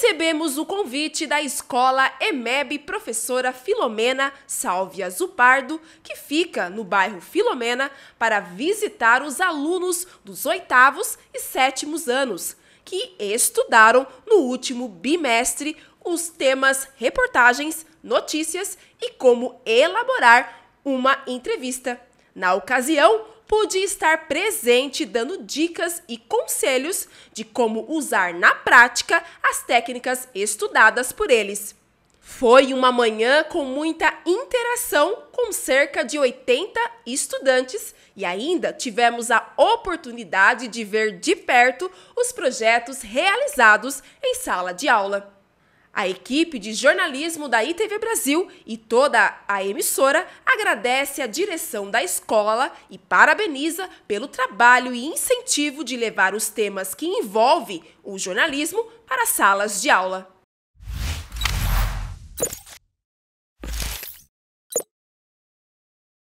recebemos o convite da escola EMEB Professora Filomena Salve Zupardo que fica no bairro Filomena, para visitar os alunos dos oitavos e sétimos anos, que estudaram no último bimestre os temas reportagens, notícias e como elaborar uma entrevista. Na ocasião, pude estar presente dando dicas e conselhos de como usar na prática as técnicas estudadas por eles. Foi uma manhã com muita interação com cerca de 80 estudantes e ainda tivemos a oportunidade de ver de perto os projetos realizados em sala de aula. A equipe de jornalismo da ITV Brasil e toda a emissora agradece a direção da escola e parabeniza pelo trabalho e incentivo de levar os temas que envolvem o jornalismo para salas de aula.